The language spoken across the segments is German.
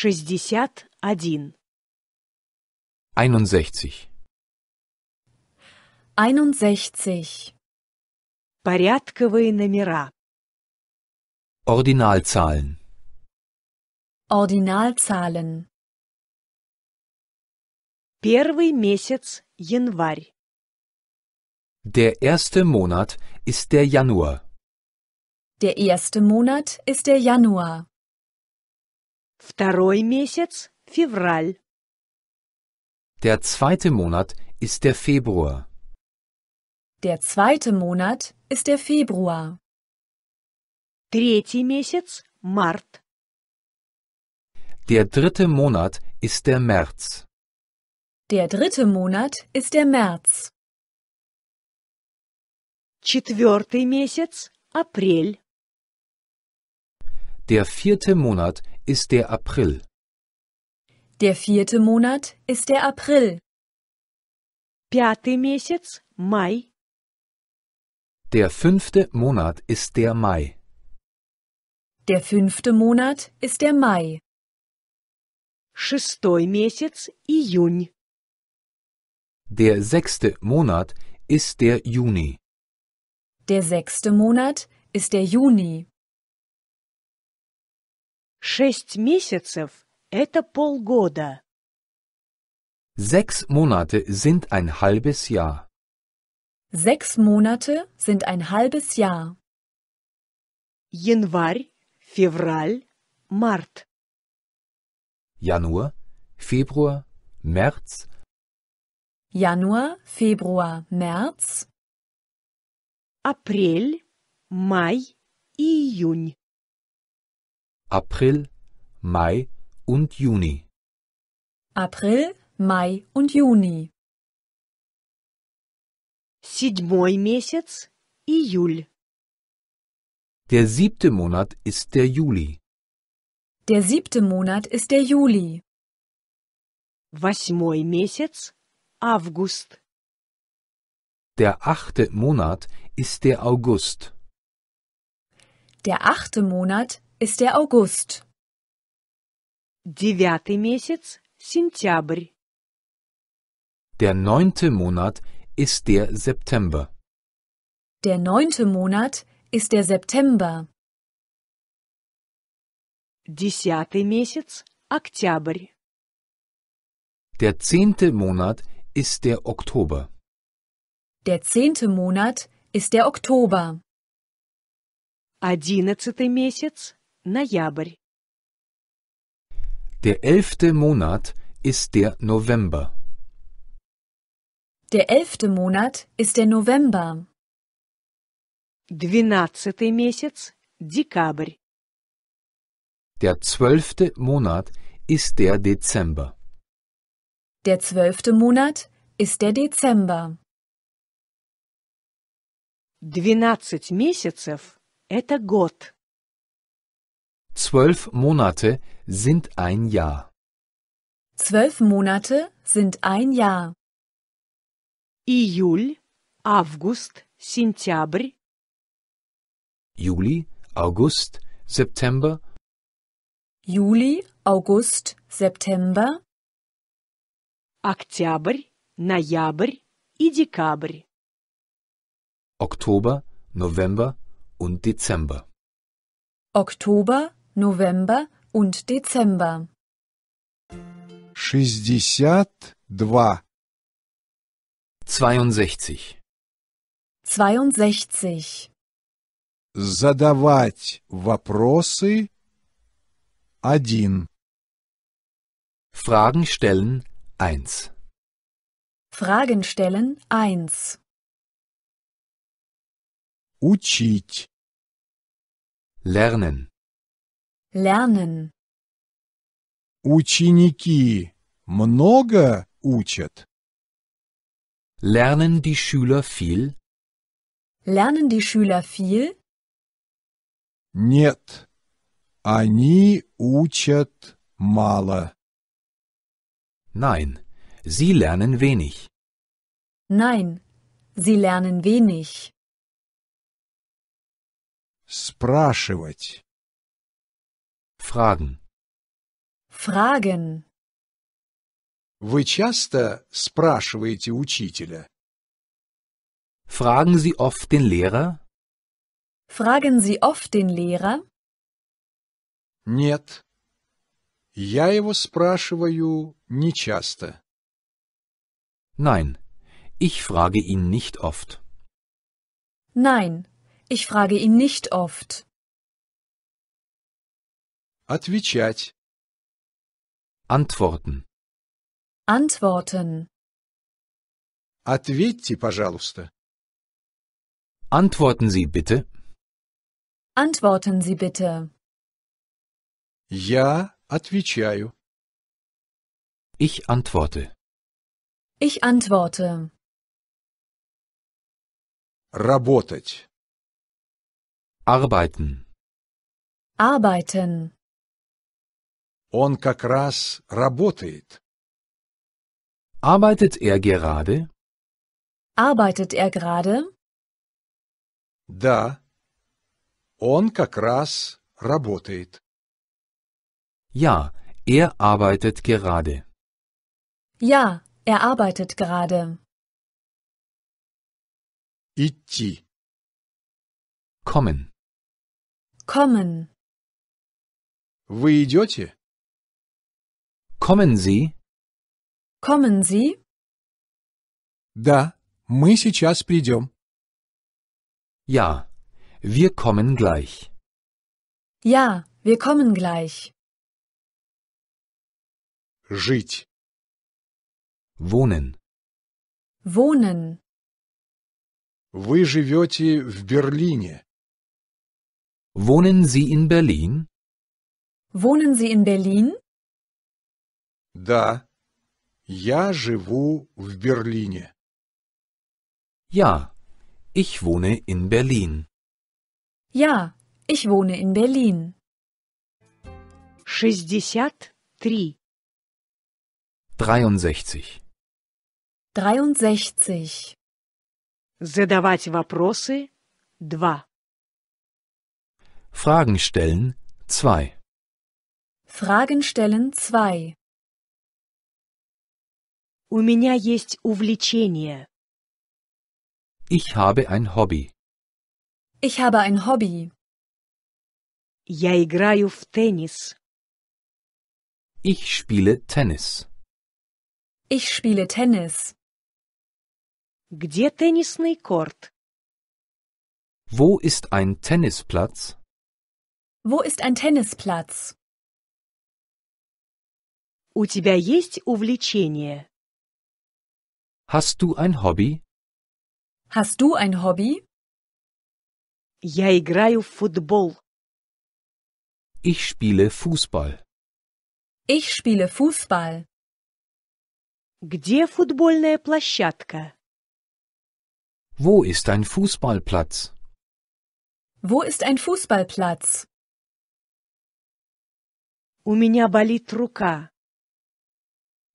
шестьдесят один. Einundsechzig. Einundsechzig. Порядковые номера. Ordinalzahlen. Ordinalzahlen. Первый месяц – январь. Der erste Monat ist der Januar. Der erste Monat ist der Januar. Второй месяц – февраль. Der zweite Monat ist der Februar. Der zweite Monat ist der Februar. Третий месяц – март. Der dritte Monat ist der März. Der dritte Monat ist der März. Четвертый месяц – апрель. Der vierte Monat ist der April. Der vierte Monat ist der April. Пятый месяц – Der fünfte Monat ist der Mai. Der fünfte Monat ist der Mai. Шестой месяц – июнь. Der sechste Monat ist der Juni. Der sechste Monat ist der Juni. Шесть месяцев – это полгода. Sechs Monate sind ein halbes Jahr. Sechs Monate sind ein halbes Jahr. Январь, Februar, März. Januar, Februar, März. Januar, Februar, März. April, Mai, Июнь. April, Mai und Juni. April, Mai und Juni. Седьмой месяц – июль. Der siebte Monat ist der Juli. Der siebte Monat ist der Juli. Восьмой месяц – август. Der achte Monat ist der August. Der achte Monat ist der August. Девятый месяц – Der neunte Monat ist der September. Der neunte Monat ist der September. Десятый месяц – Der zehnte Monat ist der Oktober. Der zehnte Monat ist der Oktober. Одиннадцатый месяц Ноябрь. Der elfte Monat ist der November. Der elfte Monat ist der November. Двенадцатый месяц – декабрь. Der zwölfte Monat ist der Dezember. Der zwölfte Monat ist der Dezember. Двенадцать месяцев – это год. Zwölf Monate sind ein Jahr. Zwölf Monate sind ein Jahr. Июль, August, Сентябрь. Juli, August, September. Juli, August, September. Oktober, November und Dezember. Oktober, November und Dezember. Oktober, November und Dezember. 62 62 62 Задавать вопросы один. Fragen stellen eins. Fragen stellen eins. Учить. Lernen. Lernen. Ученики много учат? Lernen die Schüler viel? Lernen die Schüler viel? Нет. Они учат мало. Nein, sie lernen wenig. Nein, sie lernen wenig. Спрашивать. Fragen. Fragen. Вы часто спрашиваете учителя? Fragen Sie oft den Lehrer? Fragen Sie oft den Lehrer? Нет. Я его спрашиваю нечасто. Nein, ich frage ihn nicht oft. Nein, ich frage ihn nicht oft. Отвечать. Antworten. Antworten. Ответьте, пожалуйста. Antworten Sie bitte. Antworten Sie bitte. Я отвечаю. Ich antworte. Ich antworte. Работать. Arbeiten. Arbeiten. Он как раз работает. Arbeitet er gerade? Arbeitet er gerade? Да. Он как раз работает. Ja, er arbeitet gerade. Ja, er arbeitet gerade. Идти. Kommen. Kommen. Вы идете? Kommen Sie? Kommen Sie? Да, мы сейчас придем. Ja, wir kommen gleich. Ja, wir kommen gleich. Жить. Wohnen. Wohnen. Вы живете в Берлине. Wohnen Sie in Berlin? Wohnen Sie in Berlin? Да. Я живу в Берлине. Ja, ich wohne in Berlin. Ja, ich wohne in Berlin. 63 63 63 Задавать вопросы 2 Fragen stellen 2 Fragen stellen 2 У меня есть увлечение. Ich habe ein Hobby. Ich habe ein Hobby. Я играю в теннис. Ich spiele Tennis. Ich spiele Tennis. Где теннисный корт? Wo ist ein Tennisplatz? Wo ist ein Tennisplatz? У тебя есть увлечение? Hast du ein Hobby? Hast du ein Hobby? Я играю в футбол. Ich spiele Fußball. Ich spiele Fußball. Где футбольная площадка? Wo ist ein Fußballplatz? Wo ist ein Fußballplatz? У меня болит рука.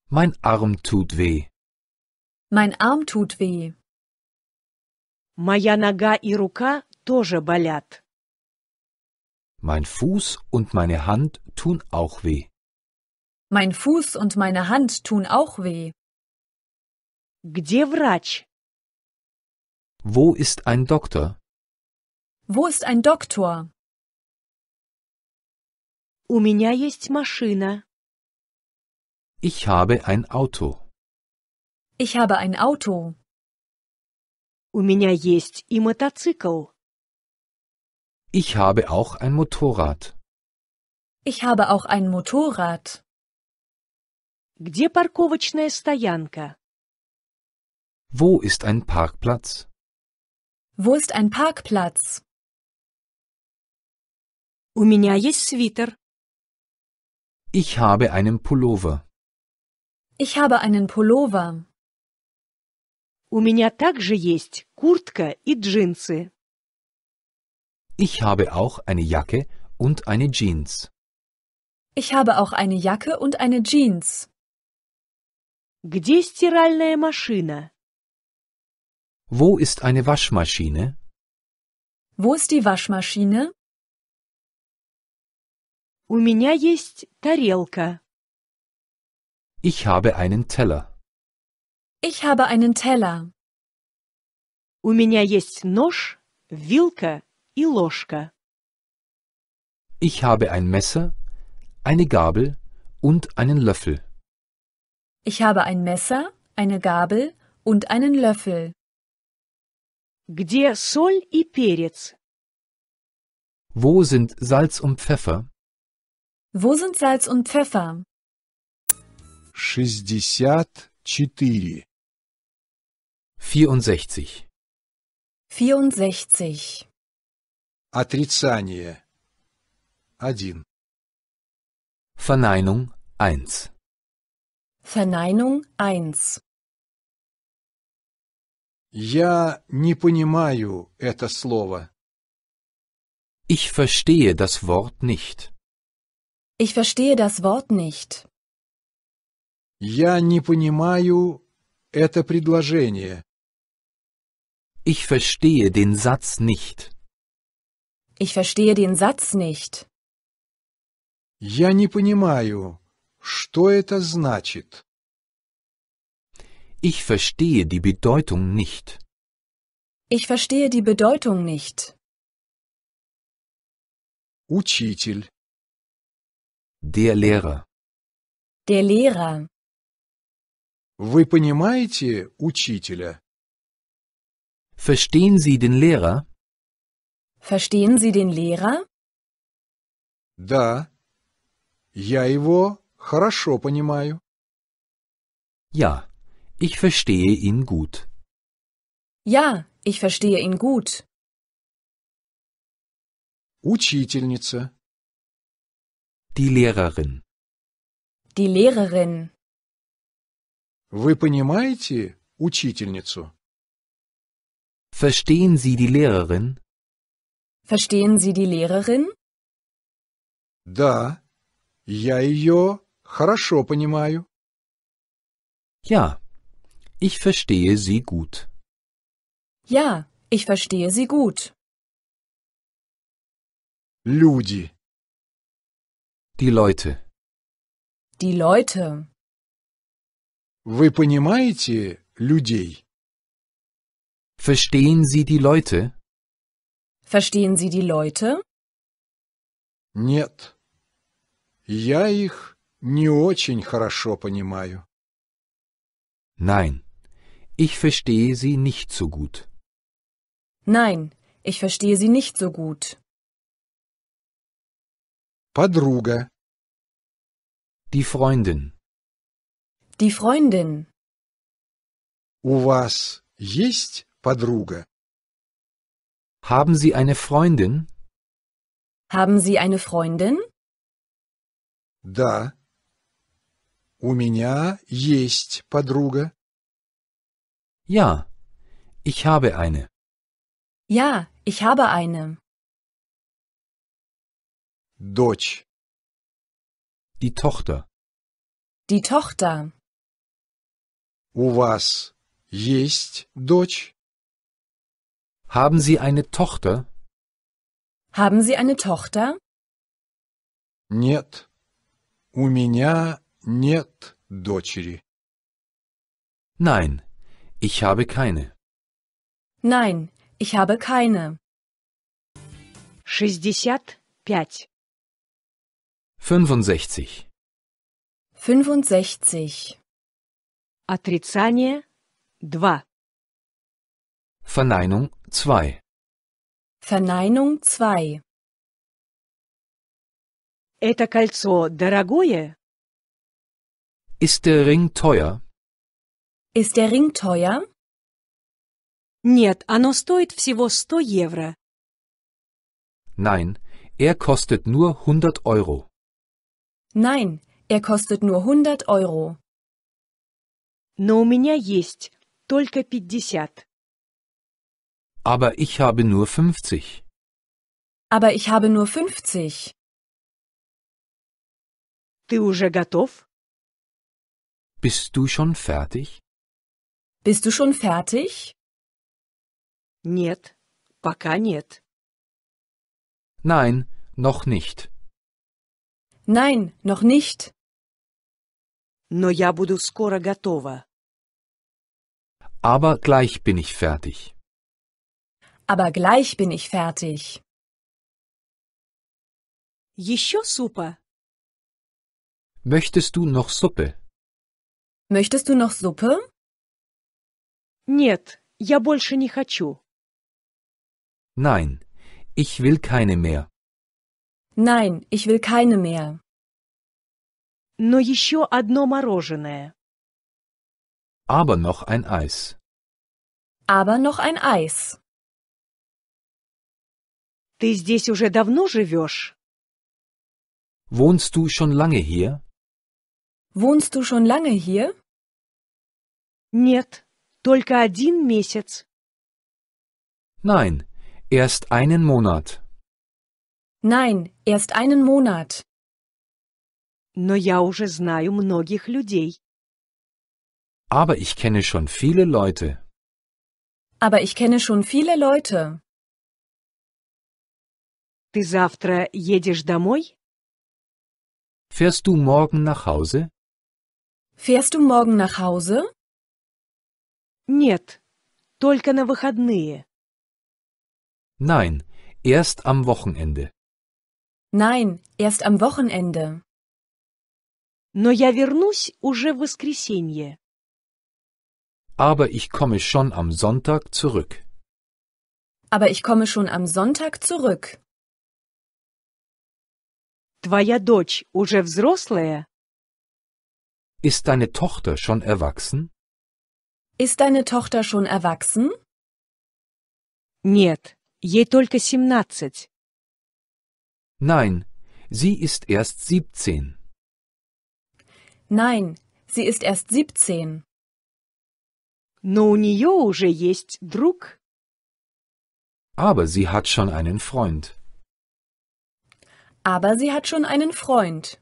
Mein Arm tut weh. Mein Arm tut weh. Моя нога и рука тоже болят. Mein Fuß und meine Hand tun auch weh. Mein Fuß und meine Hand tun auch weh. Где врач? Wo ist ein Doktor? Wo ist ein Doktor? У меня есть машина. Ich habe ein Auto. Ich habe ein Auto. У меня есть и мотоцикл. Ich habe auch ein Motorrad. Ich habe auch ein Motorrad. Где парковочная стоянка? Wo ist ein Parkplatz? Wo ist ein Parkplatz? У меня есть свитер. Ich habe einen Pullover. Ich habe einen Pullover. У меня также есть куртка и джинсы. Ich habe auch eine Jacke und eine Jeans. Ich habe auch eine Jacke und eine Jeans. Где стиральная машина? Wo ist eine Waschmaschine? Wo ist die Waschmaschine? У меня есть тарелка. Ich habe einen Teller. Ich habe einen Teller. У меня есть нож, вилка и ложка. Ich habe ein Messer, eine Gabel und einen Löffel. Ich habe ein Messer, eine Gabel und einen Löffel. Где соль и перец? Wo sind Salz und Pfeffer? Wo sind Salz und Pfeffer? Шестьдесят четыре. 64. 64. Отрицание. 1. Verneinung 1. Verneinung 1. Я не понимаю это слово. Ich verstehe das Wort nicht. Ich verstehe das Wort nicht. Я не понимаю это предложение. Ich verstehe den Satz nicht. Ich verstehe den Satz nicht. Я не понимаю, что это значит. Ich verstehe die Bedeutung nicht. Ich verstehe die Bedeutung nicht. Учитель. Der Lehrer. Der Lehrer. Вы понимаете учителя? Verstehen Sie den Lehrer? Verstehen Sie den Lehrer? Да, я его хорошо понимаю. Ja, ich verstehe ihn gut. Ja, ich verstehe ihn gut. Учительница. Die Lehrerin. Die Lehrerin. Вы понимаете учительницу? Verstehen Sie die Lehrerin? Verstehen Sie die Lehrerin? Да, я ее хорошо понимаю. Ja, ich verstehe sie gut. Ja, ich verstehe sie gut. Люди. Die Leute. Die Leute. Вы понимаете людей? Verstehen Sie die Leute? Verstehen Sie die Leute? Нет. Я их не очень хорошо понимаю. Nein, ich verstehe sie nicht so gut. Nein, ich verstehe sie nicht so gut. Подруга. Die Freundin. Die Freundin. У вас есть подруга. Haben Sie eine Freundin? Haben Sie eine Freundin? Да. У меня есть подруга. Ja, ich habe eine. Ja, ich habe eine. Дочь. Die Tochter. Die Tochter. У вас есть дочь? Haben Sie eine Tochter? Haben Sie eine Tochter? Нет. У меня нет дочери. Nein, ich habe keine. Nein, ich habe keine. 65. 65. 65. Отрицание 2. Verneinung 2 Verneinung 2 Это кольцо дорогое? Ist der Ring teuer? Ist der Ring teuer? Нет, оно стоит всего 100 евро. Nein, er kostet nur 100 Euro. Nein, er kostet nur 100 Euro. Но у меня есть только 50. Aber ich habe nur 50. Aber ich habe nur 50. Ты уже готов? Bist du schon fertig? Bist du schon fertig? Нет, пока нет. Nein, noch nicht. Nein, noch nicht. Но я буду скоро готова. Aber gleich bin ich fertig. Aber gleich bin ich fertig. Еще супа. Möchtest du noch Suppe? Möchtest du noch Suppe? Нет, я больше не хочу. Nein, ich will keine mehr. Nein, ich will keine mehr. Но еще одно мороженое. Aber noch ein Eis. Aber noch ein Eis. Ты здесь уже давно живешь? Wohnst du schon lange hier? Wohnst du schon lange hier? Нет, только один месяц. Nein, erst einen Monat. Nein, erst einen Monat. Но я уже знаю многих людей. Aber ich kenne schon viele Leute. Aber ich kenne schon viele Leute. Ты завтра едешь домой? Fährst du morgen nach Hause? Fährst du morgen nach Hause? Нет, только на выходные. Nein, erst am Wochenende. Nein, erst am Wochenende. Но я вернусь уже в воскресенье. Aber ich komme schon am Sonntag zurück. Aber ich komme schon am Sonntag zurück твоя дочь уже взрослая? Ist deine Tochter schon erwachsen? Ist deine Tochter schon erwachsen? Нет, ей только семнадцать. Nein, sie ist erst 17. Nein, sie ist erst 17. Но у нее уже есть друг. Aber sie hat schon einen Freund. Aber sie hat schon einen Freund.